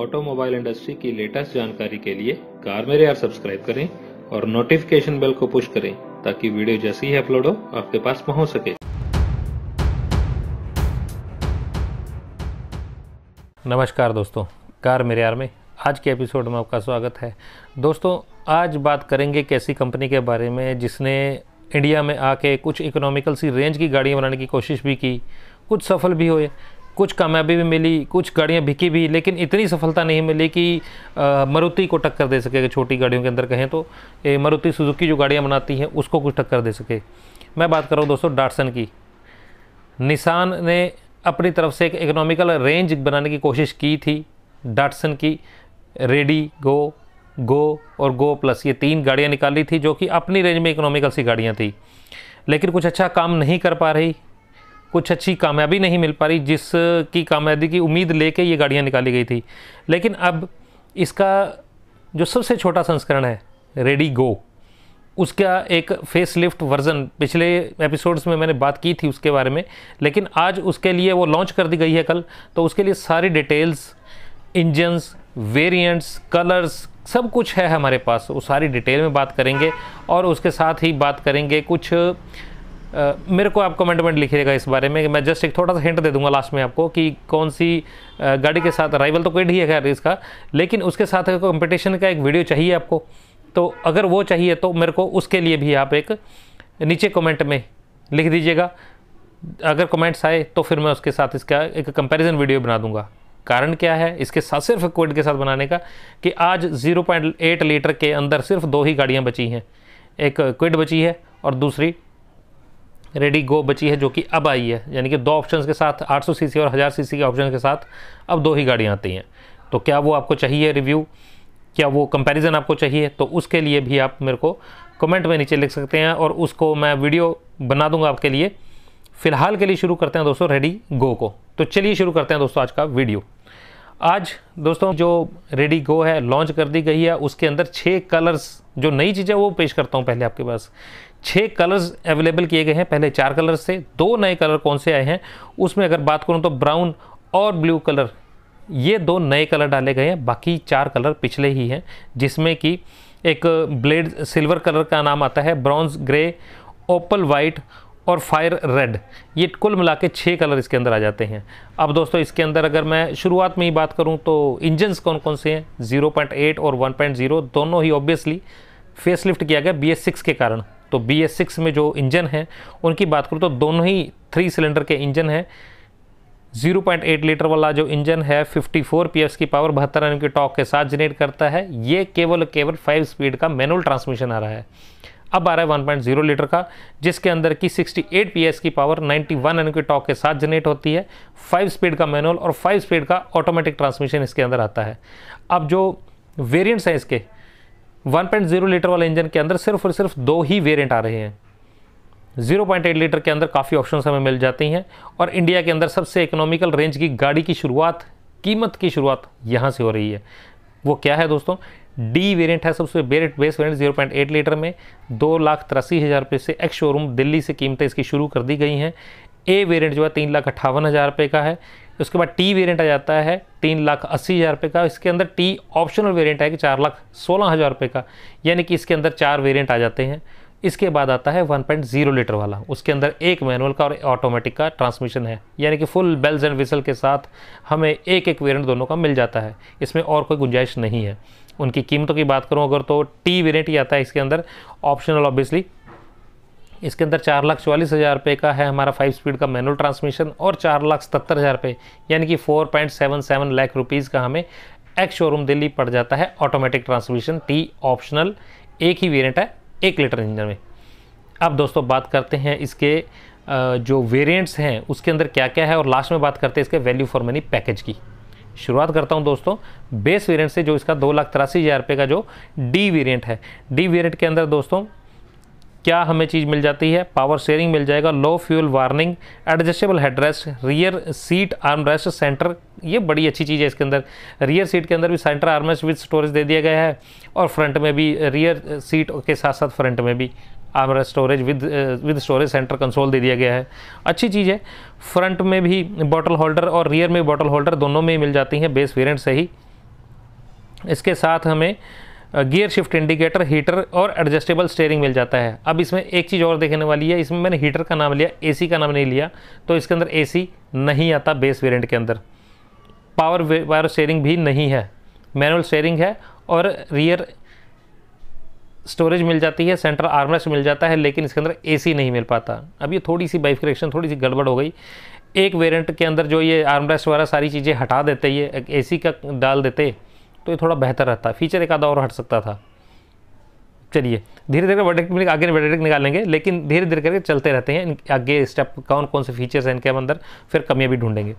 automobile industry की latest जानकारी के लिए कार मेरे यार सब्सक्राइब करें और नोटिफिकेशन बेल को पुश करें ताकि वीडियो जैसे ही अपलोड हो आपके पास पहुंच सके नमस्कार दोस्तों कार मेरे यार में आज के एपिसोड में आपका स्वागत है दोस्तों आज बात करेंगे कैसी कंपनी के बारे में जिसने इंडिया में आके कुछ इकोनॉमिकल सी रेंज की गाड़ियाँ बनाने की कोशिश भी की कुछ सफल भी हुए कुछ कामयाबी भी मिली कुछ गाड़ियाँ बिकी भी लेकिन इतनी सफलता नहीं मिली कि मारुति को टक्कर दे सके छोटी गाड़ियों के अंदर कहें तो ये मारुति सुजुकी जो गाड़ियाँ बनाती हैं उसको कुछ टक्कर दे सके मैं बात कर रहा हूँ दोस्तों डाटसन की निशान ने अपनी तरफ से एक इकोनॉमिकल रेंज बनाने की कोशिश की थी डाटसन की रेडी गो गो और गो प्लस ये तीन गाड़ियाँ निकाली थी जो कि अपनी रेंज में इकोनॉमिकल सी गाड़ियाँ थी लेकिन कुछ अच्छा काम नहीं कर पा रही कुछ अच्छी कामयाबी नहीं मिल पा रही जिसकी कामयाबी की उम्मीद लेके ये गाड़ियाँ निकाली गई थी लेकिन अब इसका जो सबसे छोटा संस्करण है रेडी गो उसका एक फेस लिफ्ट वर्जन पिछले एपिसोड्स में मैंने बात की थी उसके बारे में लेकिन आज उसके लिए वो लॉन्च कर दी गई है कल तो उसके लिए सारी डिटेल्स इंजन्स वेरिएंट्स कलर्स सब कुछ है हमारे पास वो सारी डिटेल में बात करेंगे और उसके साथ ही बात करेंगे कुछ आ, मेरे को आप कमेंट में लिखिएगा इस बारे में मैं जस्ट एक थोड़ा सा हिंट दे दूंगा लास्ट में आपको कि कौन सी गाड़ी के साथ राइवल तो कोई नहीं है खैर इसका लेकिन उसके साथ अगर कंपटीशन का एक वीडियो चाहिए आपको तो अगर वो चाहिए तो मेरे को उसके लिए भी आप एक नीचे कमेंट में लिख दीजिएगा अगर कमेंट्स आए तो फिर मैं उसके साथ इसका एक कंपेरिजन वीडियो बना दूंगा कारण क्या है इसके साथ सिर्फ कोविड के साथ बनाने का कि आज जीरो लीटर के अंदर सिर्फ दो ही गाड़ियाँ बची हैं एक क्विड बची है और दूसरी रेडी गो बची है जो कि अब आई है यानी कि दो ऑप्शंस के साथ 800 सीसी और 1000 सीसी के ऑप्शन के साथ अब दो ही गाड़ियाँ आती हैं तो क्या वो आपको चाहिए रिव्यू क्या वो कंपैरिजन आपको चाहिए तो उसके लिए भी आप मेरे को कमेंट में नीचे लिख सकते हैं और उसको मैं वीडियो बना दूंगा आपके लिए फ़िलहाल के लिए शुरू करते हैं दोस्तों रेडी गो को तो चलिए शुरू करते हैं दोस्तों आज का वीडियो आज दोस्तों जो रेडी गो है लॉन्च कर दी गई है उसके अंदर छः कलर्स जो नई चीज़ है वो पेश करता हूँ पहले आपके पास छः कलर्स अवेलेबल किए गए हैं पहले चार कलर्स थे दो नए कलर कौन से आए हैं उसमें अगर बात करूँ तो ब्राउन और ब्लू कलर ये दो नए कलर डाले गए हैं बाकी चार कलर पिछले ही हैं जिसमें कि एक ब्लेड सिल्वर कलर का नाम आता है ब्राउन्स ग्रे ओपल वाइट और फायर रेड ये कुल मिला के छः कलर इसके अंदर आ जाते हैं अब दोस्तों इसके अंदर अगर मैं शुरुआत में ही बात करूँ तो इंजन्स कौन कौन से हैं 0.8 और 1.0 दोनों ही ऑब्वियसली फेसलिफ्ट किया गया बी के कारण तो बी में जो इंजन है उनकी बात करूँ तो दोनों ही थ्री सिलेंडर के इंजन हैं 0.8 लीटर वाला जो इंजन है 54 पीएस की पावर बहत्तर एन की टॉक के साथ जनरेट करता है ये केवल केवल 5 स्पीड का मैनुअल ट्रांसमिशन आ रहा है अब आ रहा है 1.0 लीटर का जिसके अंदर की 68 पीएस की पावर 91 एन के टॉक के साथ जनरेट होती है 5 स्पीड का मैनुअल और 5 स्पीड का ऑटोमेटिक ट्रांसमिशन इसके अंदर आता है अब जो वेरिएंट्स हैं इसके 1.0 लीटर वाले इंजन के अंदर सिर्फ और सिर्फ दो ही वेरियंट आ रहे हैं 0.8 लीटर के अंदर काफ़ी ऑप्शन हमें मिल जाती हैं और इंडिया के अंदर सबसे इकोनॉमिकल रेंज की गाड़ी की शुरुआत कीमत की शुरुआत यहाँ से हो रही है वो क्या है दोस्तों डी वेरिएंट है सबसे बेरेट base variant zero point eight litre में दो लाख तिरासी हज़ार रुपये से एक्स शोरूम दिल्ली से कीमतें इसकी शुरू कर दी गई हैं ए वेरिएंट जो है तीन लाख अट्ठावन हज़ार रुपये का है उसके बाद टी वेरिएंट आ जाता है तीन लाख अस्सी हज़ार रुपये का इसके अंदर टी ऑप्शनल वेरियंट है कि चार लाख सोलह हज़ार रुपये का यानी कि इसके अंदर चार वेरियंट आ जाते हैं इसके बाद आता है 1.0 लीटर वाला उसके अंदर एक मैनुअल का और ऑटोमेटिक का ट्रांसमिशन है यानी कि फुल बेल्स एंड विसल के साथ हमें एक एक वेरिएंट दोनों का मिल जाता है इसमें और कोई गुंजाइश नहीं है उनकी कीमतों की बात करूँ अगर तो टी वेरियंट ही आता है इसके अंदर ऑप्शनल ऑब्वियसली इसके अंदर चार लाख चवालीस हज़ार रुपये का है हमारा फाइव स्पीड का मैनुअल ट्रांसमिशन और चार लाख सतर हज़ार रुपये यानी कि four point seven seven lakh rupees का हमें एक्स शोरूम दिल्ली पड़ जाता है ऑटोमेटिक ट्रांसमिशन टी ऑप्शनल एक ही वेरिएंट है एक लीटर इंजन में अब दोस्तों बात करते हैं इसके जो वेरियंट्स हैं उसके अंदर क्या क्या है और लास्ट में बात करते हैं इसके वैल्यू फॉर मनी पैकेज की शुरुआत करता हूं दोस्तों बेस वेरिएंट से जो इसका दो लाख तिरासी हज़ार रुपये का जो डी वेरिएंट है डी वेरिएंट के अंदर दोस्तों क्या हमें चीज़ मिल जाती है पावर शेयरिंग मिल जाएगा low fuel warning adjustable headrest rear seat armrest centre ये बड़ी अच्छी चीज़ है इसके अंदर रियर सीट के अंदर भी सेंटर आर्मरेस्ट विथ स्टोरेज दे दिया गया है और फ्रंट में भी रियर सीट के साथ साथ फ्रंट में भी आमरा storage with with storage centre console दे दिया गया है अच्छी चीज़ है फ्रंट में भी बॉटल होल्डर और रियर में बॉटल होल्डर दोनों में ही मिल जाती हैं बेस वेरियंट से ही इसके साथ हमें गियर शिफ्ट इंडिकेटर हीटर और एडजस्टेबल स्टेयरिंग मिल जाता है अब इसमें एक चीज़ और देखने वाली है इसमें मैंने हीटर का नाम लिया एसी का नाम नहीं लिया तो इसके अंदर एसी नहीं आता बेस वेरिएंट के अंदर पावर वायर स्टेयरिंग भी नहीं है मैनुअल स्टेयरिंग है और रियर स्टोरेज मिल जाती है सेंट्रल आर्मरेस्ट मिल जाता है लेकिन इसके अंदर एसी नहीं मिल पाता अब ये थोड़ी सी बाइफिकेशन थोड़ी सी गड़बड़ हो गई एक वेरिएंट के अंदर जो ये आर्मरेस्ट वगैरह सारी चीज़ें हटा देते ये सी का डाल देते तो ये थोड़ा बेहतर रहता फीचर एक आधा और हट सकता था चलिए धीरे धीरे वर्डेक्ट आगे वर्डेक्ट निकालेंगे लेकिन धीरे धीरे करके चलते रहते हैं आगे स्टेप कौन कौन से फीचर्स हैं इनके अंदर फिर कमियाँ भी ढूंढेंगे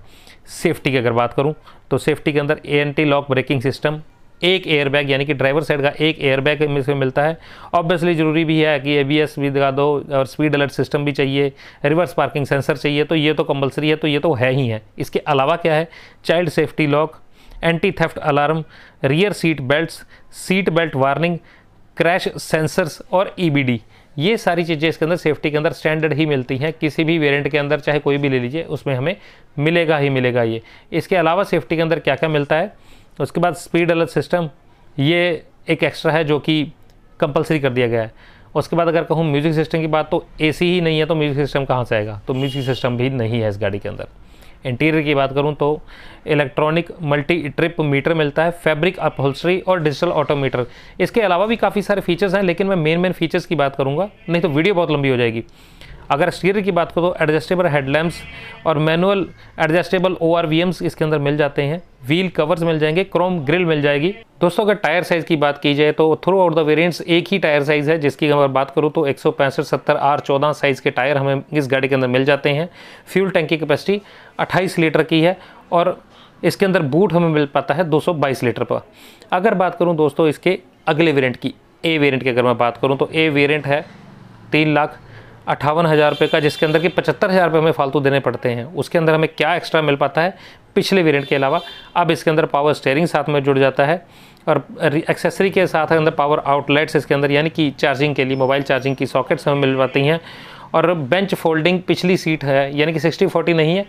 सेफ्टी की अगर बात करूँ तो सेफ्टी के अंदर anti lock braking system एक एयरबैग यानी कि ड्राइवर साइड का एक एयरबैग इसमें मिलता है ऑब्वियसली ज़रूरी भी है कि ए भी दिखा दो और स्पीड अलर्ट सिस्टम भी चाहिए रिवर्स पार्किंग सेंसर चाहिए तो ये तो कंपलसरी है तो ये तो है ही है इसके अलावा क्या है child safety lock anti theft alarm rear seat belt seat belt warning crash sensors और ई e ये सारी चीज़ें इसके अंदर सेफ्टी के अंदर स्टैंडर्ड ही मिलती हैं किसी भी वेरिएंट के अंदर चाहे कोई भी ले लीजिए उसमें हमें मिलेगा ही मिलेगा ये इसके अलावा सेफ्टी के अंदर क्या क्या मिलता है तो उसके बाद स्पीड अलर्ट सिस्टम ये एक एक्स्ट्रा है जो कि कंपलसरी कर दिया गया है उसके बाद अगर कहूँ म्यूज़िक सिस्टम की बात तो एसी ही नहीं है तो म्यूज़िक सिस्टम कहाँ से आएगा तो म्यूज़िक सिस्टम भी नहीं है इस गाड़ी के अंदर इंटीरियर की बात करूँ तो इलेक्ट्रॉनिक मल्टी ट्रिप मीटर मिलता है फैब्रिक अपहोल्सरी और डिजिटल ऑटोमीटर इसके अलावा भी काफ़ी सारे फीचर्स हैं लेकिन मैं मेन मेन फीचर्स की बात करूँगा नहीं तो वीडियो बहुत लंबी हो जाएगी अगर स्टीयर की बात करो तो एडजस्टेबल हेडलैम्प्स और मैनुअल एडजस्टेबल ओ आर इसके अंदर मिल जाते हैं व्हील कवर्स मिल जाएंगे क्रोम ग्रिल मिल जाएगी दोस्तों अगर टायर साइज़ की बात की जाए तो थ्रू आउट द वेरियंट्स एक ही टायर साइज़ है जिसकी अगर बात करूँ तो एक सौ पैंसठ सत्तर आर चौदह साइज़ के टायर हमें इस गाड़ी के अंदर मिल जाते हैं फ्यूल टैंक की कैपेसिटी अट्ठाईस लीटर की है और इसके अंदर बूट हमें मिल पाता है 222 लीटर पर अगर बात करूं दोस्तों इसके अगले वेरिएंट की ए वेरिएंट की अगर मैं बात करूं तो ए वेरिएंट है तीन लाख अट्ठावन हज़ार रुपये का जिसके अंदर कि पचहत्तर हज़ार रुपये हमें फालतू देने पड़ते हैं उसके अंदर हमें क्या एक्स्ट्रा मिल पाता है पिछले वेरिएंट के अलावा अब इसके अंदर पावर स्टेयरिंग साथ में जुड़ जाता है और एक्सेसरी के साथ अंदर पावर आउटलेट्स इसके अंदर यानी कि चार्जिंग के लिए मोबाइल चार्जिंग की सॉकेट्स हमें मिल पाती हैं और बेंच फोल्डिंग पिछली सीट है यानी कि सिक्सटी फोर्टी नहीं है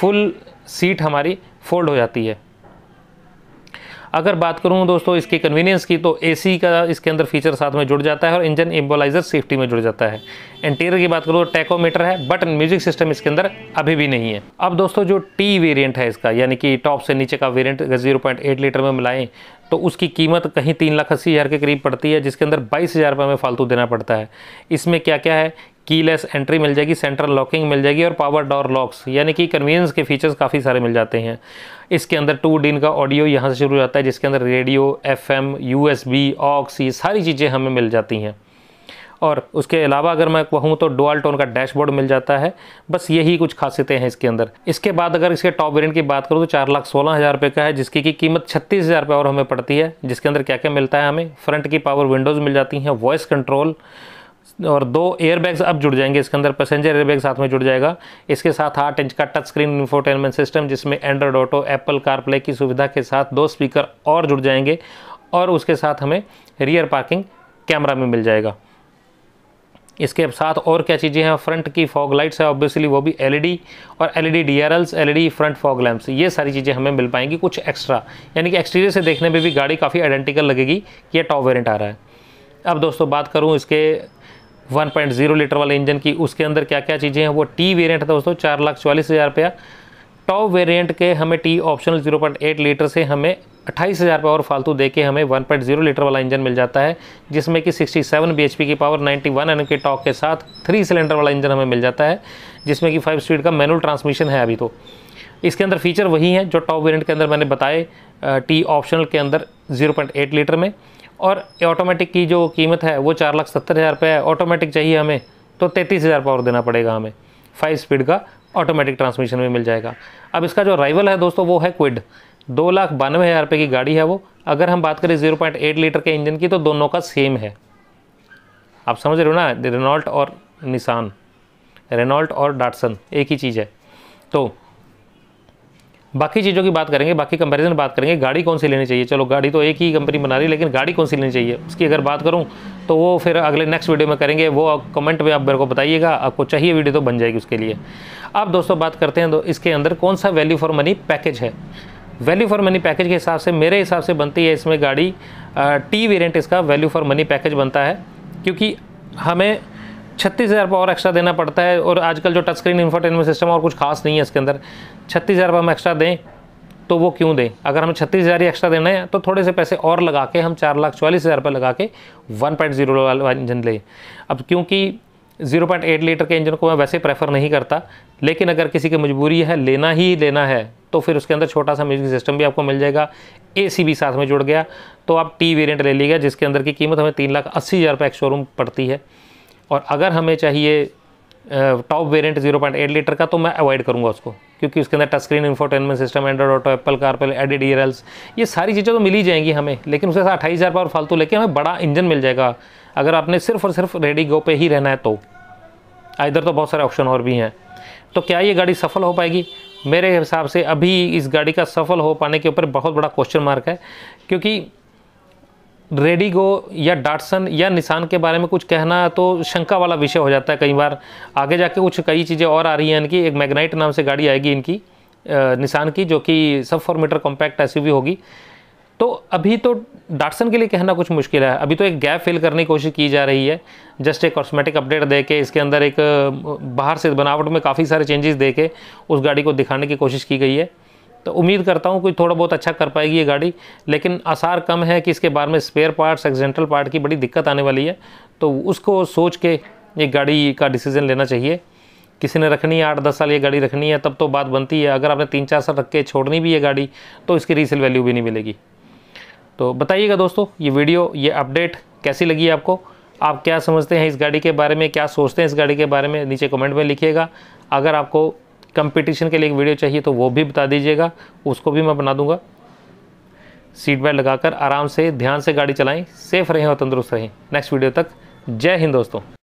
फुल सीट हमारी फोल्ड हो जाती है अगर बात करूँ दोस्तों इसकी कन्वीनियंस की तो ए का इसके अंदर फीचर साथ में जुड़ जाता है और इंजन एम्बोलाइजर सेफ्टी में जुड़ जाता है इंटीरियर की बात करूँ तो टैकोमीटर है बट म्यूजिक सिस्टम इसके अंदर अभी भी नहीं है अब दोस्तों जो टी वेरियंट है इसका यानी कि टॉप से नीचे का वेरियंट जीरो लीटर में मिलाएं तो उसकी कीमत कहीं तीन लाख अस्सी हज़ार के करीब पड़ती है जिसके अंदर बाईस हज़ार रुपये में फालतू देना पड़ता है इसमें क्या क्या है कीलेस एंट्री मिल जाएगी सेंट्रल लॉकिंग मिल जाएगी और पावर डोर लॉक्स यानी कि कन्वीनियंस के फीचर्स काफ़ी सारे मिल जाते हैं इसके अंदर टू डिन का ऑडियो यहाँ से शुरू हो जाता है जिसके अंदर radio F M U S B aux ये सारी चीज़ें हमें मिल जाती हैं और उसके अलावा अगर मैं कहूँ तो डोअल टोन का डैशबोर्ड मिल जाता है बस यही कुछ खासियतें हैं इसके अंदर इसके बाद अगर इसके टॉप वेरिएंट की बात करूँ तो चार लाख सोलह हज़ार रुपये का है जिसकी की कीमत छत्तीस हज़ार रुपये और हमें पड़ती है जिसके अंदर क्या क्या मिलता है हमें फ्रंट की पावर विंडोज़ मिल जाती हैं वॉइस कंट्रोल और दो एयरबैग्स अब जुड़ जाएंगे इसके अंदर पैसेंजर एयरबैग साथ में जुड़ जाएगा इसके साथ आठ इंच का टच स्क्रीन इन्फोटेनमेंट सिस्टम जिसमें एंड्रॉयड ऑटो एप्पल कारप्ले की सुविधा के साथ दो स्पीकर और जुड़ जाएंगे और उसके साथ हमें रियर पार्किंग कैमरा में मिल जाएगा इसके साथ और क्या चीज़ें हैं फ्रंट की फॉग लाइट्स है ऑब्वियसली वो भी एलईडी e और LED DRLs LED front fog lamps ये सारी चीज़ें हमें मिल पाएंगी कुछ एक्स्ट्रा यानी कि एक्सटीरियर से देखने में भी गाड़ी काफ़ी आइडेंटिकल लगेगी कि यह टॉप वेरियंट आ रहा है अब दोस्तों बात करूँ इसके 1.0 लीटर वाले इंजन की उसके अंदर क्या क्या चीज़ें हैं वो टी वेरिएंट था दोस्तों चार लाख चालीस हज़ार रुपया टॉप वेरिएंट के हमें टी ऑप्शनल 0.8 लीटर से हमें अट्ठाईस हज़ार रुपये और फालतू दे के हमें 1.0 लीटर वाला इंजन मिल जाता है जिसमें कि 67 bhp की पावर 91 वन के टॉक के साथ थ्री सिलेंडर वाला इंजन हमें मिल जाता है जिसमें कि फाइव स्पीड का मैनुअल ट्रांसमिशन है अभी तो इसके अंदर फीचर वही हैं जो टॉप वेरियंट के अंदर मैंने बताए टी ऑप्शनल के अंदर जीरो लीटर में और ऑटोमेटिक की जो कीमत है वो चार लाख सत्तर हज़ार रुपये है ऑटोमेटिक चाहिए हमें तो तैंतीस हज़ार पावर देना पड़ेगा हमें फाइव स्पीड का ऑटोमेटिक ट्रांसमिशन में मिल जाएगा अब इसका जो राइवल है दोस्तों वो है क्विड दो लाख बानवे हज़ार रुपये की गाड़ी है वो अगर हम बात करें जीरो पॉइंट एट लीटर के इंजन की तो दोनों का सेम है आप समझ रहे हो ना रेनॉल्ट और निशान रेनॉल्ट और डाटसन एक ही चीज़ है तो बाकी चीज़ों की बात करेंगे बाकी कंपैरिजन बात करेंगे गाड़ी कौन सी लेनी चाहिए चलो गाड़ी तो एक ही कंपनी बना रही है लेकिन गाड़ी कौन सी लेनी चाहिए उसकी अगर बात करूँ तो वो फिर अगले नेक्स्ट वीडियो में करेंगे वो कमेंट में आप मेरे को बताइएगा आपको चाहिए वीडियो तो बन जाएगी उसके लिए अब दोस्तों बात करते हैं तो इसके अंदर कौन सा वैल्यू फॉर मनी पैकेज है वैल्यू फॉर मनी पैकेज के हिसाब से मेरे हिसाब से बनती है इसमें गाड़ी टी वेरियंट इसका वैल्यू फॉर मनी पैकेज बनता है क्योंकि हमें छत्तीस हज़ार रुपये और एक्स्ट्रा देना पड़ता है और आजकल जो टच स्क्रीन इंफोटेनमेंट सिस्टम और कुछ खास नहीं है इसके अंदर छत्तीस हज़ार रुपये हम एक्स्ट्रा दें तो वो क्यों दें अगर हमें छत्तीस हज़ार ही एक्स्ट्रा देना है तो थोड़े से पैसे और लगा के हम चार लाख चौलीस हज़ार रुपये लगा के वन पॉइंट जीरो वाला इंजन लें अब क्योंकि जीरो पॉइंट एट लीटर के इंजन को मैं वैसे प्रेफर नहीं करता लेकिन अगर किसी की मजबूरी है लेना ही लेना है तो फिर उसके अंदर छोटा सा म्यूजिक सिस्टम भी आपको मिल जाएगा ए सी भी साथ में जुड़ गया तो आप टी वेरियंट ले लीजिएगा जिसके अंदर की कीमत हमें तीन लाख अस्सी हज़ार रुपये एक शोरूम पड़ती है और अगर हमें चाहिए टॉप वेरिएंट 0.8 लीटर का तो मैं अवॉइड करूंगा उसको क्योंकि उसके अंदर touch screen infotainment system Android Auto Apple CarPlay एडिड ईयर ये सारी चीज़ें तो मिल ही जाएंगी हमें लेकिन उसके साथ अट्ठाईस हज़ार पावर फालतू लेके हमें बड़ा इंजन मिल जाएगा अगर आपने सिर्फ और सिर्फ रेडी गो पे ही रहना है तो इधर तो बहुत सारे ऑप्शन और भी हैं तो क्या ये गाड़ी सफल हो पाएगी मेरे हिसाब से अभी इस गाड़ी का सफल हो पाने के ऊपर बहुत बड़ा क्वेश्चन मार्क है क्योंकि रेडिगो या डाटसन या निशान के बारे में कुछ कहना तो शंका वाला विषय हो जाता है कई बार आगे जाके कुछ कई चीज़ें और आ रही हैं इनकी एक मैग्नाइट नाम से गाड़ी आएगी इनकी निशान की जो कि सब फोर मीटर कॉम्पैक्ट ऐसी होगी तो अभी तो डाटसन के लिए कहना कुछ मुश्किल है अभी तो एक गैप फिल करने की कोशिश की जा रही है जस्ट एक कॉस्मेटिक अपडेट दे के इसके अंदर एक बाहर से बनावट में काफ़ी सारे चेंजेस दे के उस गाड़ी को दिखाने की कोशिश की गई है तो उम्मीद करता हूँ कोई थोड़ा बहुत अच्छा कर पाएगी ये गाड़ी लेकिन आसार कम है कि इसके बारे में स्पेयर पार्ट्स एक्सीडेंटल पार्ट की बड़ी दिक्कत आने वाली है तो उसको सोच के ये गाड़ी का डिसीज़न लेना चाहिए किसी ने रखनी है आठ दस साल ये गाड़ी रखनी है तब तो बात बनती है अगर आपने तीन चार साल रख के छोड़नी भी है गाड़ी तो इसकी रीसेल वैल्यू भी नहीं मिलेगी तो बताइएगा दोस्तों ये वीडियो ये अपडेट कैसी लगी आपको आप क्या समझते हैं इस गाड़ी के बारे में क्या सोचते हैं इस गाड़ी के बारे में नीचे कमेंट में लिखिएगा अगर आपको कंपटीशन के लिए एक वीडियो चाहिए तो वो भी बता दीजिएगा उसको भी मैं बना दूंगा सीट बेल्ट लगाकर आराम से ध्यान से गाड़ी चलाएं सेफ रहें और तंदुरुस्त रहें नेक्स्ट वीडियो तक जय हिंद दोस्तों